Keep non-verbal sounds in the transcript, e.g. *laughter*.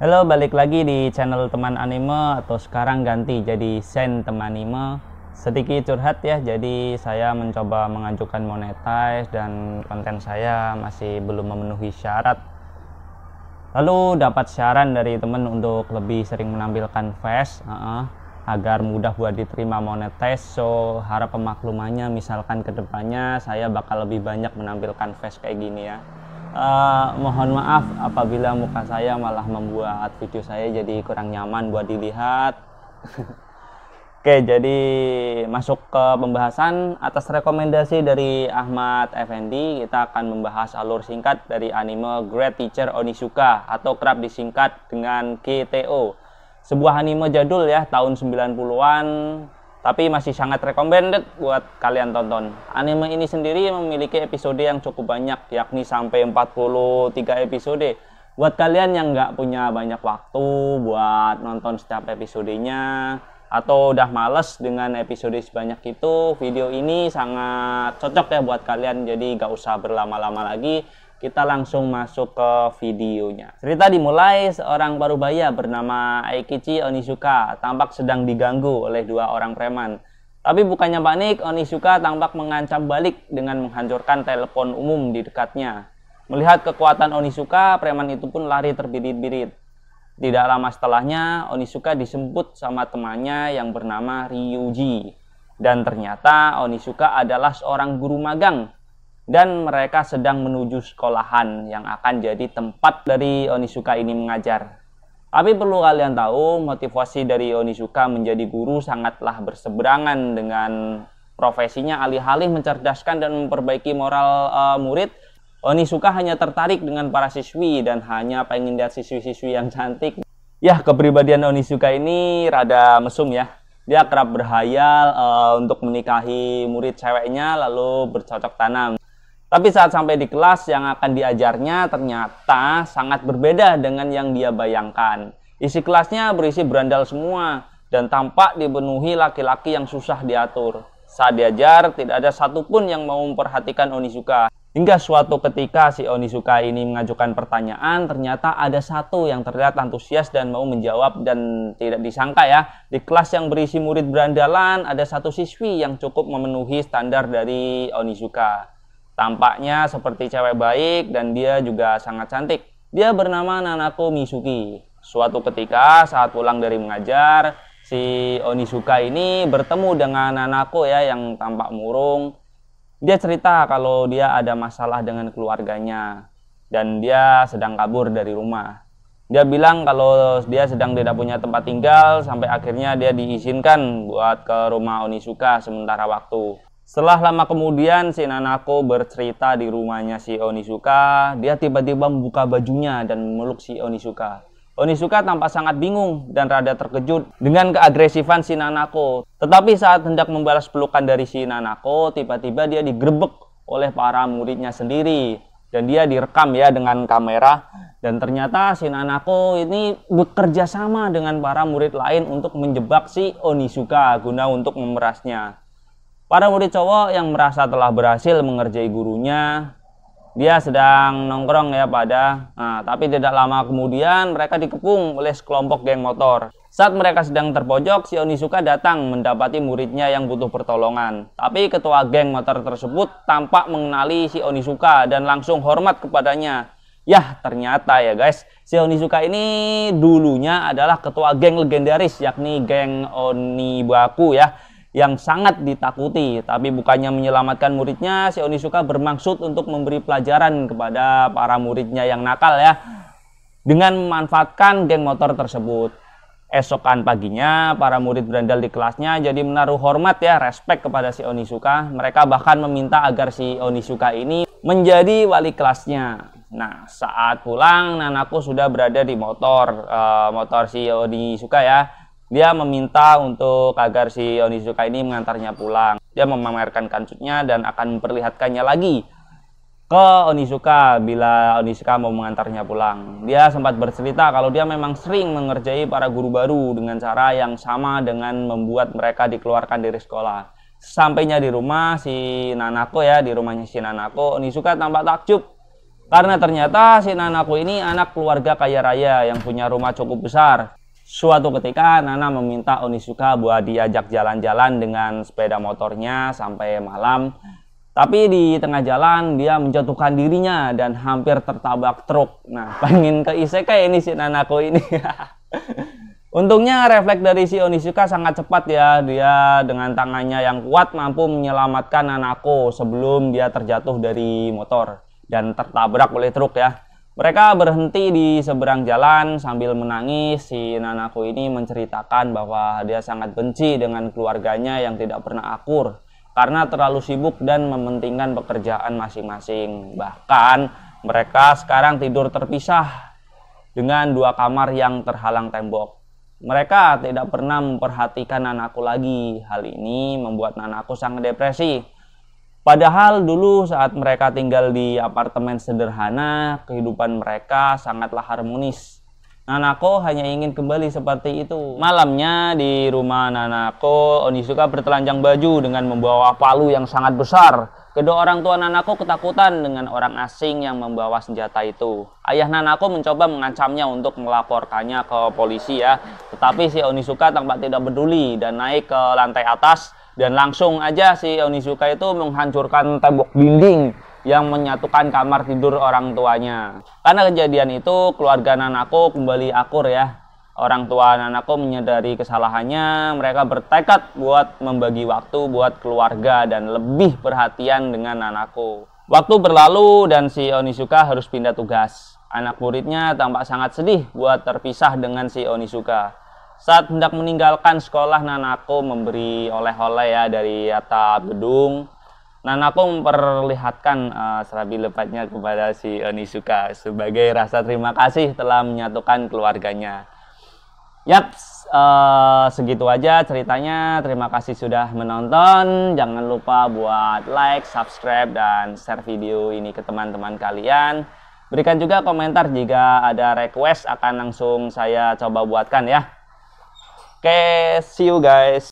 Halo, balik lagi di channel teman anime atau sekarang ganti jadi Sen teman anime. Sedikit curhat ya, jadi saya mencoba mengajukan monetize dan konten saya masih belum memenuhi syarat. Lalu dapat saran dari teman untuk lebih sering menampilkan face, uh -uh, agar mudah buat diterima monetize. So harap pemaklumannya, misalkan kedepannya saya bakal lebih banyak menampilkan face kayak gini ya. Uh, mohon maaf apabila muka saya malah membuat video saya jadi kurang nyaman buat dilihat. *laughs* Oke, jadi masuk ke pembahasan atas rekomendasi dari Ahmad Effendi, kita akan membahas alur singkat dari anime Great Teacher Onizuka atau kerap disingkat dengan GTO. Sebuah anime jadul ya tahun 90-an tapi masih sangat recommended buat kalian tonton. Anime ini sendiri memiliki episode yang cukup banyak, yakni sampai 43 episode. Buat kalian yang nggak punya banyak waktu buat nonton setiap episodenya, atau udah males dengan episode sebanyak itu, video ini sangat cocok ya buat kalian. Jadi nggak usah berlama-lama lagi, kita langsung masuk ke videonya. Cerita dimulai seorang parubaya bernama Aikichi Onisuka tampak sedang diganggu oleh dua orang preman. Tapi bukannya panik, Onisuka tampak mengancam balik dengan menghancurkan telepon umum di dekatnya. Melihat kekuatan Onisuka preman itu pun lari terbirit-birit. Tidak lama setelahnya, Onisuka disebut sama temannya yang bernama Ryuji. Dan ternyata Onisuka adalah seorang guru magang dan mereka sedang menuju sekolahan yang akan jadi tempat dari Onisuka ini mengajar. Tapi perlu kalian tahu, motivasi dari Onisuka menjadi guru sangatlah berseberangan dengan profesinya alih-alih mencerdaskan dan memperbaiki moral uh, murid, Onisuka hanya tertarik dengan para siswi dan hanya pengen lihat siswi-siswi yang cantik. Ya, kepribadian Onisuka ini rada mesum ya dia kerap berhayal uh, untuk menikahi murid ceweknya lalu bercocok tanam. Tapi saat sampai di kelas yang akan diajarnya ternyata sangat berbeda dengan yang dia bayangkan. Isi kelasnya berisi berandal semua dan tampak dipenuhi laki-laki yang susah diatur. Saat diajar, tidak ada satupun yang mau memperhatikan Onisuka. Hingga suatu ketika si Onisuka ini mengajukan pertanyaan, ternyata ada satu yang terlihat antusias dan mau menjawab dan tidak disangka ya. Di kelas yang berisi murid berandalan, ada satu siswi yang cukup memenuhi standar dari Onisuka. Tampaknya seperti cewek baik dan dia juga sangat cantik. Dia bernama Nanako Misuki. Suatu ketika saat pulang dari mengajar, si Onisuka ini bertemu dengan Nanako ya yang tampak murung. Dia cerita kalau dia ada masalah dengan keluarganya dan dia sedang kabur dari rumah. Dia bilang kalau dia sedang tidak punya tempat tinggal sampai akhirnya dia diizinkan buat ke rumah Onisuka sementara waktu. Setelah lama kemudian, si Nanako bercerita di rumahnya si Onisuka. Dia tiba-tiba membuka bajunya dan memeluk si Onisuka. Onisuka tampak sangat bingung dan rada terkejut dengan keagresifan si Nanako. Tetapi saat hendak membalas pelukan dari si Nanako, tiba-tiba dia digerebek oleh para muridnya sendiri. Dan dia direkam ya dengan kamera. Dan ternyata si Nanako ini bekerja sama dengan para murid lain untuk menjebak si Onisuka guna untuk memerasnya. Para murid cowok yang merasa telah berhasil mengerjai gurunya, dia sedang nongkrong ya pada, nah, tapi tidak lama kemudian mereka dikepung oleh sekelompok geng motor. Saat mereka sedang terpojok, si Onisuka datang mendapati muridnya yang butuh pertolongan. Tapi ketua geng motor tersebut tampak mengenali si Onisuka dan langsung hormat kepadanya. Yah, ternyata ya guys, si Onisuka ini dulunya adalah ketua geng legendaris yakni geng Onibaku ya yang sangat ditakuti, tapi bukannya menyelamatkan muridnya, si Onisuka bermaksud untuk memberi pelajaran kepada para muridnya yang nakal ya, dengan memanfaatkan geng motor tersebut. Esokan paginya, para murid berandal di kelasnya jadi menaruh hormat ya, respect kepada si Onisuka. Mereka bahkan meminta agar si Onisuka ini menjadi wali kelasnya. Nah, saat pulang, Nanako sudah berada di motor, uh, motor si Onisuka ya dia meminta untuk agar si Onizuka ini mengantarnya pulang. Dia memamerkan kancutnya dan akan memperlihatkannya lagi ke Onizuka bila Onizuka mau mengantarnya pulang. Dia sempat bercerita kalau dia memang sering mengerjai para guru baru dengan cara yang sama dengan membuat mereka dikeluarkan dari sekolah. Sampainya di rumah si Nanako ya, di rumahnya si Nanako, Onizuka tampak takjub karena ternyata si Nanako ini anak keluarga kaya raya yang punya rumah cukup besar. Suatu ketika Nana meminta Onisuka buat diajak jalan-jalan dengan sepeda motornya sampai malam. Tapi di tengah jalan dia menjatuhkan dirinya dan hampir tertabrak truk. Nah, *laughs* pengen ke isekai ini si Nanako ini. *laughs* Untungnya refleks dari si Onisuka sangat cepat ya. Dia dengan tangannya yang kuat mampu menyelamatkan Nanako sebelum dia terjatuh dari motor dan tertabrak oleh truk ya. Mereka berhenti di seberang jalan sambil menangis. Si Nanaku ini menceritakan bahwa dia sangat benci dengan keluarganya yang tidak pernah akur karena terlalu sibuk dan mementingkan pekerjaan masing-masing. Bahkan mereka sekarang tidur terpisah dengan dua kamar yang terhalang tembok. Mereka tidak pernah memperhatikan anakku lagi. Hal ini membuat nanaku sangat depresi Padahal dulu saat mereka tinggal di apartemen sederhana, kehidupan mereka sangatlah harmonis. Nanako hanya ingin kembali seperti itu. Malamnya di rumah Nanako, Onisuka bertelanjang baju dengan membawa palu yang sangat besar. Kedua orang tua Nanako ketakutan dengan orang asing yang membawa senjata itu. Ayah Nanako mencoba mengancamnya untuk melaporkannya ke polisi ya. Tetapi si Onisuka tampak tidak peduli dan naik ke lantai atas dan langsung aja si Onizuka itu menghancurkan tembok dinding yang menyatukan kamar tidur orang tuanya. Karena kejadian itu, keluarga Nanako kembali akur ya. Orang tua Nanako menyadari kesalahannya, mereka bertekad buat membagi waktu buat keluarga dan lebih perhatian dengan Nanako. Waktu berlalu dan si Onisuka harus pindah tugas. Anak muridnya tampak sangat sedih buat terpisah dengan si Onisuka saat hendak meninggalkan sekolah Nanako memberi oleh-oleh ya dari atap gedung Nanako memperlihatkan uh, serabi lepatnya kepada si Onisuka sebagai rasa terima kasih telah menyatukan keluarganya Yap, uh, segitu aja ceritanya. Terima kasih sudah menonton. Jangan lupa buat like, subscribe, dan share video ini ke teman-teman kalian. Berikan juga komentar jika ada request akan langsung saya coba buatkan ya. Oke, okay, see you guys.